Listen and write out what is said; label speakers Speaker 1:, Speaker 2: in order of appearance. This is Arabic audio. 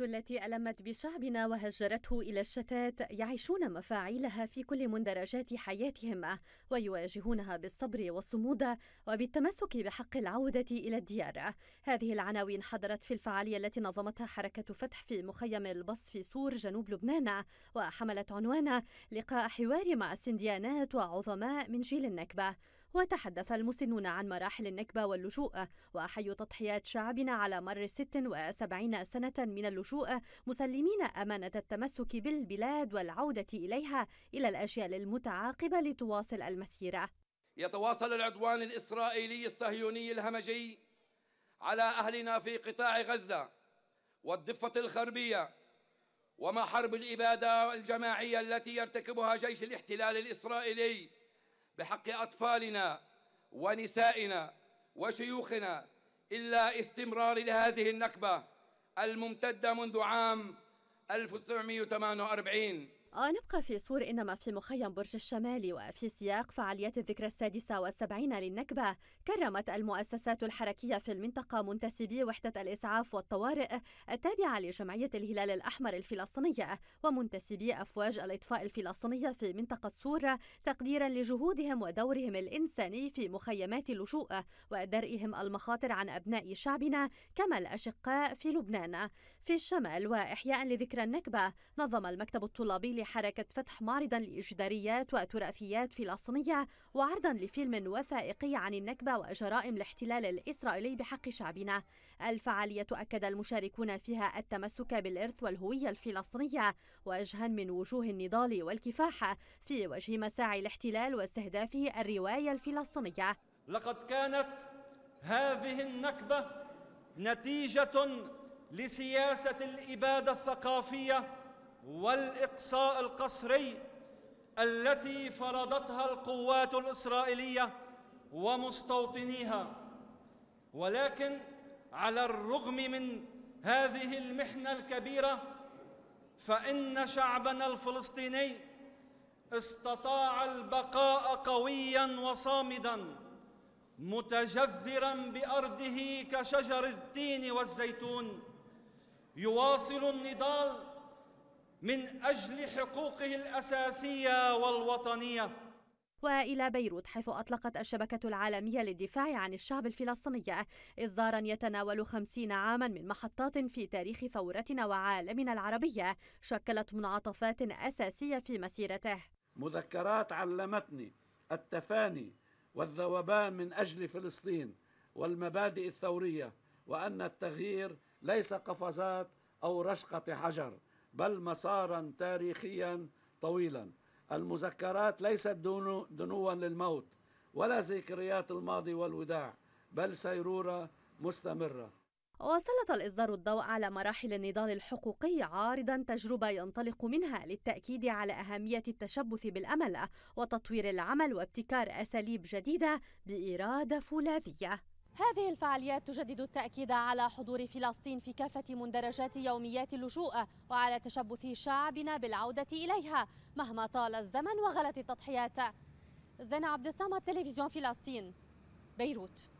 Speaker 1: التي ألمت بشعبنا وهجرته إلى الشتات يعيشون مفاعيلها في كل مندرجات حياتهم ويواجهونها بالصبر والصمود وبالتمسك بحق العودة إلى الديار هذه العناوين حضرت في الفعالية التي نظمتها حركة فتح في مخيم البص في سور جنوب لبنان وحملت عنوان لقاء حوار مع السنديانات وعظماء من جيل النكبة وتحدث المسنون عن مراحل النكبة واللجوء وأحيوا تضحيات شعبنا على مر 76 سنة من اللجوء مسلمين أمانة التمسك بالبلاد والعودة إليها إلى الأجيال المتعاقبة لتواصل المسيرة
Speaker 2: يتواصل العدوان الإسرائيلي الصهيوني الهمجي على أهلنا في قطاع غزة والضفة الخربية وما حرب الإبادة الجماعية التي يرتكبها جيش الاحتلال الإسرائيلي بحق أطفالنا ونسائنا وشيوخنا إلا استمرار لهذه النكبة الممتدة منذ عام 1948
Speaker 1: آه، نبقى في صور إنما في مخيم برج الشمال وفي سياق فعاليات الذكرى السادسة والسبعين للنكبة كرمت المؤسسات الحركية في المنطقة منتسبي وحدة الإسعاف والطوارئ التابعة لجمعية الهلال الأحمر الفلسطينية ومنتسبي أفواج الإطفاء الفلسطينية في منطقة سور تقديرا لجهودهم ودورهم الإنساني في مخيمات اللجوء ودرئهم المخاطر عن أبناء شعبنا كما الأشقاء في لبنان في الشمال وإحياء لذكرى النكبة نظم المكتب الطلابي لحركة فتح معرضا لإجداريات وتراثيات فلسطينية وعرضا لفيلم وثائقي عن النكبة وجرائم الاحتلال الإسرائيلي بحق شعبنا الفعالية أكد المشاركون فيها التمسك بالإرث والهوية الفلسطينية وجها من وجوه النضال والكفاح في وجه مساعي الاحتلال واستهدافه الرواية الفلسطينية
Speaker 3: لقد كانت هذه النكبة نتيجة لسياسة الإبادة الثقافية والاقصاء القسري التي فرضتها القوات الاسرائيليه ومستوطنيها ولكن على الرغم من هذه المحنه الكبيره فان شعبنا الفلسطيني استطاع البقاء قويا وصامدا متجذرا بارضه كشجر التين والزيتون يواصل النضال من اجل حقوقه الاساسيه والوطنيه
Speaker 1: والى بيروت حيث اطلقت الشبكه العالميه للدفاع عن الشعب الفلسطيني اصدارا يتناول خمسين عاما من محطات في تاريخ ثورتنا وعالمنا العربيه شكلت منعطفات اساسيه في مسيرته
Speaker 4: مذكرات علمتني التفاني والذوبان من اجل فلسطين والمبادئ الثوريه وان التغيير ليس قفزات او رشقه حجر بل مسارا تاريخيا طويلا المذكرات ليست دنوا للموت ولا ذكريات الماضي والوداع بل سيروره مستمره
Speaker 1: وسلط الإصدار الضوء على مراحل النضال الحقوقي عارضا تجربة ينطلق منها للتأكيد على أهمية التشبث بالأمل وتطوير العمل وابتكار أساليب جديدة بإرادة فولاذية هذه الفعاليات تجدد التأكيد على حضور فلسطين في كافة مندرجات يوميات اللجوء وعلى تشبث شعبنا بالعودة إليها مهما طال الزمن وغلت التضحيات زين عبد الصمد تلفزيون فلسطين بيروت